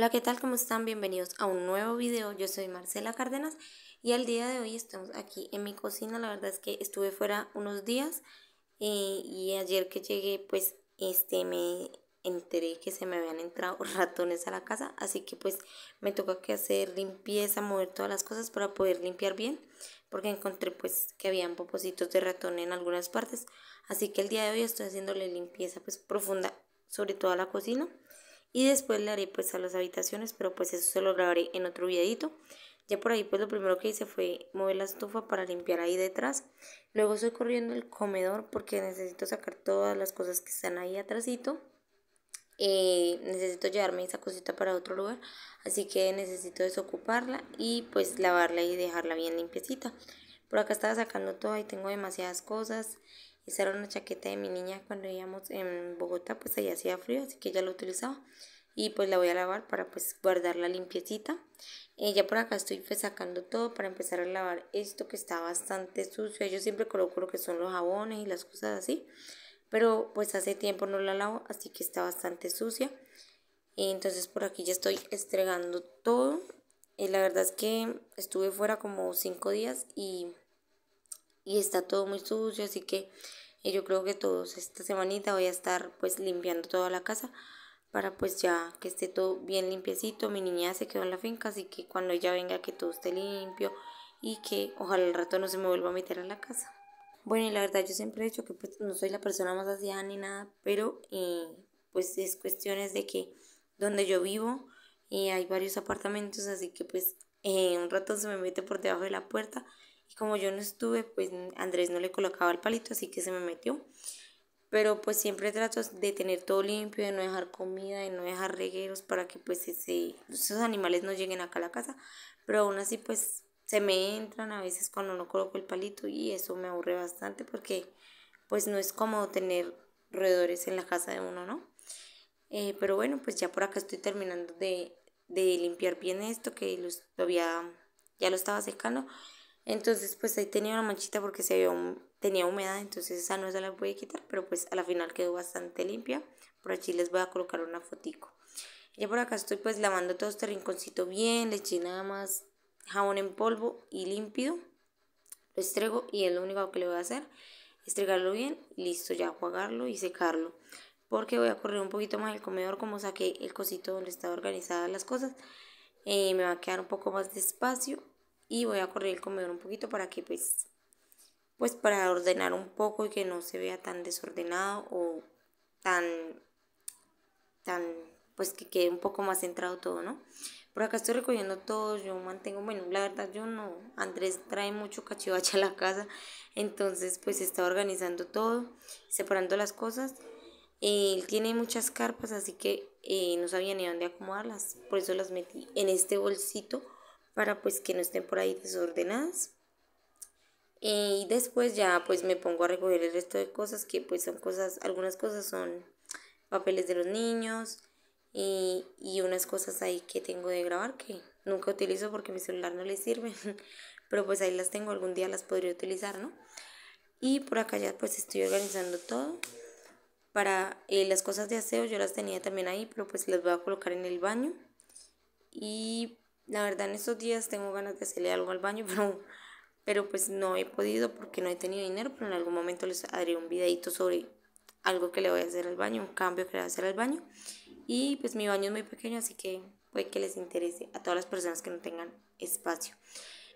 Hola, ¿qué tal? ¿Cómo están? Bienvenidos a un nuevo video. Yo soy Marcela Cárdenas y al día de hoy estamos aquí en mi cocina. La verdad es que estuve fuera unos días eh, y ayer que llegué pues este me enteré que se me habían entrado ratones a la casa. Así que pues me toca que hacer limpieza, mover todas las cosas para poder limpiar bien. Porque encontré pues que habían popositos de ratón en algunas partes. Así que el día de hoy estoy haciéndole limpieza pues profunda sobre toda la cocina y después le haré pues a las habitaciones, pero pues eso se lo grabaré en otro videito. Ya por ahí pues lo primero que hice fue mover la estufa para limpiar ahí detrás. Luego estoy corriendo el comedor porque necesito sacar todas las cosas que están ahí atrásito. Eh, necesito llevarme esa cosita para otro lugar. Así que necesito desocuparla y pues lavarla y dejarla bien limpiecita. Por acá estaba sacando todo y tengo demasiadas cosas usaron una chaqueta de mi niña cuando íbamos en Bogotá, pues allá hacía frío, así que ya lo utilizaba. Y pues la voy a lavar para pues la limpiecita. Eh, ya por acá estoy pues sacando todo para empezar a lavar esto que está bastante sucio. Yo siempre coloco lo que son los jabones y las cosas así. Pero pues hace tiempo no la lavo, así que está bastante sucia. entonces por aquí ya estoy estregando todo. Eh, la verdad es que estuve fuera como 5 días y y está todo muy sucio, así que y yo creo que todos esta semanita voy a estar pues limpiando toda la casa para pues ya que esté todo bien limpiecito. Mi niña se quedó en la finca, así que cuando ella venga que todo esté limpio y que ojalá el rato no se me vuelva a meter a la casa. Bueno, y la verdad yo siempre he dicho que pues no soy la persona más aseada ni nada, pero eh, pues es cuestiones de que donde yo vivo y eh, hay varios apartamentos, así que pues eh, un rato se me mete por debajo de la puerta y como yo no estuve, pues Andrés no le colocaba el palito, así que se me metió. Pero pues siempre trato de tener todo limpio, de no dejar comida, de no dejar regueros para que pues ese, esos animales no lleguen acá a la casa. Pero aún así pues se me entran a veces cuando no coloco el palito y eso me aburre bastante porque pues no es cómodo tener roedores en la casa de uno, ¿no? Eh, pero bueno, pues ya por acá estoy terminando de, limpiar bien esto que había, ya lo estaba secando entonces, pues ahí tenía una manchita porque se tenía humedad, entonces esa no se la voy a quitar, pero pues a la final quedó bastante limpia. Por aquí les voy a colocar una fotico. Ya por acá estoy pues lavando todo este rinconcito bien, le eché nada más jabón en polvo y límpido. Lo estrego y es lo único que le voy a hacer. Estregarlo bien, listo ya, jugarlo y secarlo. Porque voy a correr un poquito más el comedor como saqué el cosito donde estaba organizadas las cosas. Eh, me va a quedar un poco más de espacio y voy a correr el comedor un poquito para que pues, pues para ordenar un poco y que no se vea tan desordenado o tan, tan, pues que quede un poco más centrado todo, ¿no? Por acá estoy recogiendo todo, yo mantengo, bueno, la verdad yo no, Andrés trae mucho cachivache a la casa, entonces pues está organizando todo, separando las cosas. Él tiene muchas carpas, así que eh, no sabía ni dónde acomodarlas, por eso las metí en este bolsito para pues que no estén por ahí desordenadas. y después ya pues me pongo a recoger el resto de cosas que pues son cosas, algunas cosas son papeles de los niños y unas cosas ahí que tengo de grabar que nunca utilizo porque mi celular no le sirve, pero pues ahí las tengo, algún día las podría utilizar, ¿no? Y por acá ya pues estoy organizando todo. Para eh, las cosas de aseo yo las tenía también ahí, pero pues las voy a colocar en el baño. Y la verdad en estos días tengo ganas de hacerle algo al baño, pero, pero pues no he podido porque no he tenido dinero, pero en algún momento les haré un videito sobre algo que le voy a hacer al baño, un cambio que le voy a hacer al baño. Y pues mi baño es muy pequeño, así que puede que les interese a todas las personas que no tengan espacio.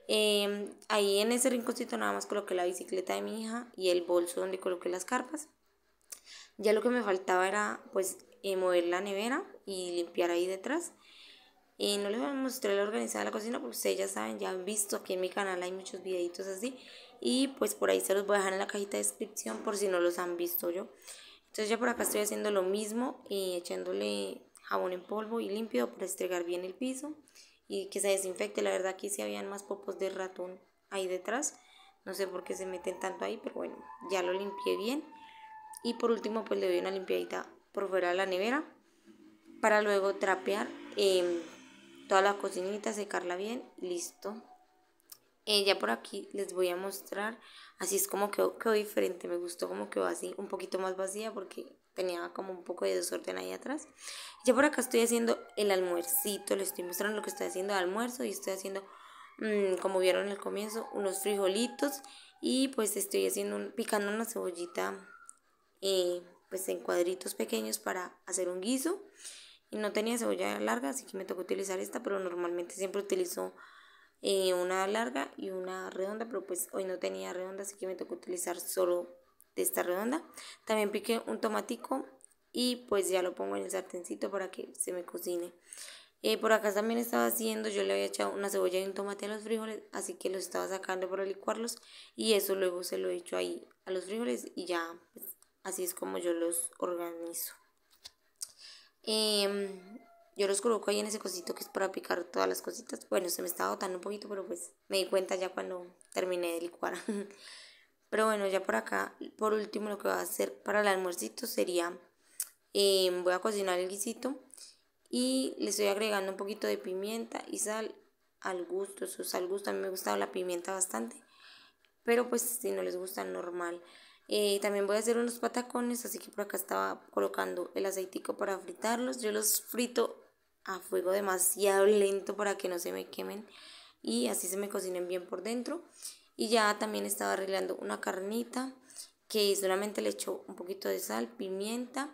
Em, ahí en ese rinconcito nada más coloqué la bicicleta de mi hija y el bolso donde coloqué las carpas. Ya lo que me faltaba era pues eh, mover la nevera y limpiar ahí detrás. Y no les voy a mostrar la organizada la cocina porque ustedes ya saben, ya han visto aquí en mi canal hay muchos videitos así. Y pues por ahí se los voy a dejar en la cajita de descripción por si no los han visto yo. Entonces ya por acá estoy haciendo lo mismo y echándole jabón en polvo y limpio para estregar bien el piso y que se desinfecte. La verdad aquí sí habían más popos de ratón ahí detrás. No sé por qué se meten tanto ahí, pero bueno, ya lo limpié bien. Y por último pues le doy una limpiadita por fuera de la nevera para luego trapear. Em, toda la cocinita, secarla bien, listo. Eh, ya por aquí les voy a mostrar, así es como quedó, quedó diferente, me gustó como quedó así, un poquito más vacía porque tenía como un poco de desorden ahí atrás. Ya por acá estoy haciendo el almuercito, les estoy mostrando lo que estoy haciendo de almuerzo y estoy haciendo, mm, como vieron el comienzo, unos frijolitos y pues estoy haciendo picando una cebollita eh, pues en cuadritos pequeños para hacer un guiso no tenía cebolla larga, así que me tocó utilizar esta, pero normalmente siempre utilizo eh, una larga y una redonda, pero pues hoy no tenía redonda, así que me tocó utilizar solo de esta redonda. También piqué un tomatico y pues ya lo pongo en el sartencito para que se me cocine. Eh, por acá también estaba haciendo, yo le había echado una cebolla y un tomate a los frijoles, así que los estaba sacando para licuarlos y eso luego se lo he hecho ahí a los frijoles y ya pues, así es como yo los organizo. Em, yo los coloco ahí en ese cosito que es para picar todas las cositas. Bueno, se me estaba agotando un poquito, pero pues me di cuenta ya cuando terminé de licuar. Pero bueno, ya por acá, por último, lo que voy a hacer para el almuercito sería, em, voy a cocinar el guisito y le estoy agregando un poquito de pimienta y sal al gusto, Su gusto. A mí me gustaba la pimienta bastante, pero pues si no les gusta, normal. Eh, también voy a hacer unos patacones, así que por acá estaba colocando el aceitico para fritarlos. Yo los frito a fuego demasiado lento para que no se me quemen y así se me cocinen bien por dentro. Y ya también estaba arreglando una carnita que solamente le echo un poquito de sal, pimienta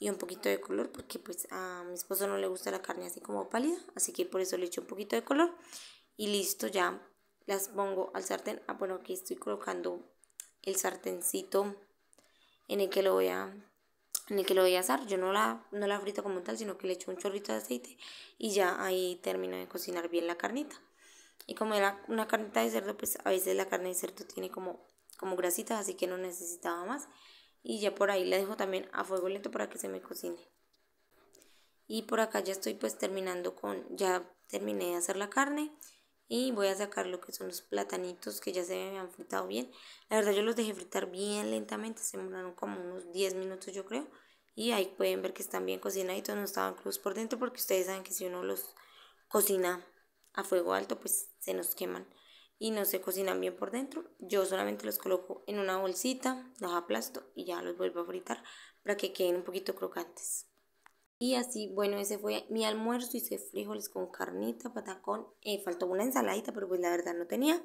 y un poquito de color porque pues a mi esposo no le gusta la carne así como pálida, así que por eso le echo un poquito de color y listo ya las pongo al sartén. Ah, bueno, aquí estoy colocando el sartencito en el que lo voy a en que lo voy a asar. Yo no la, la frito como tal, sino que le echo un chorrito de aceite y ya ahí termino de cocinar bien la carnita. Y como era una carnita de cerdo, pues a veces la carne de cerdo tiene como, como grasitas, así que no necesitaba más. Y ya por ahí la dejo también a fuego lento para que se me cocine. Y por acá ya estoy pues terminando con, ya terminé de hacer la carne y voy a sacar lo que son los platanitos que ya se me han fritado bien. La verdad yo los dejé fritar bien lentamente, se demoraron como unos 10 minutos yo creo. Y ahí pueden ver que están bien cocinaditos, no estaban crudos por dentro porque ustedes saben que si uno los cocina a fuego alto pues se nos queman y no se cocinan bien por dentro. Yo solamente los coloco en una bolsita, los aplasto y ya los vuelvo a fritar para que queden un poquito crocantes. Y así, bueno, ese fue mi almuerzo. Hice frijoles con carnita, patacón. Eh, faltó una ensaladita, pero pues la verdad no tenía.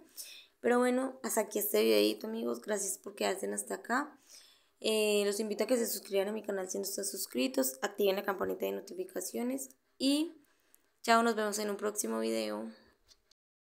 Pero bueno, hasta aquí este videito, amigos. Gracias por quedarse hasta acá. Eh, los invito a que se suscriban a mi canal si no están suscritos. Activen la campanita de notificaciones. Y chao, nos vemos en un próximo video.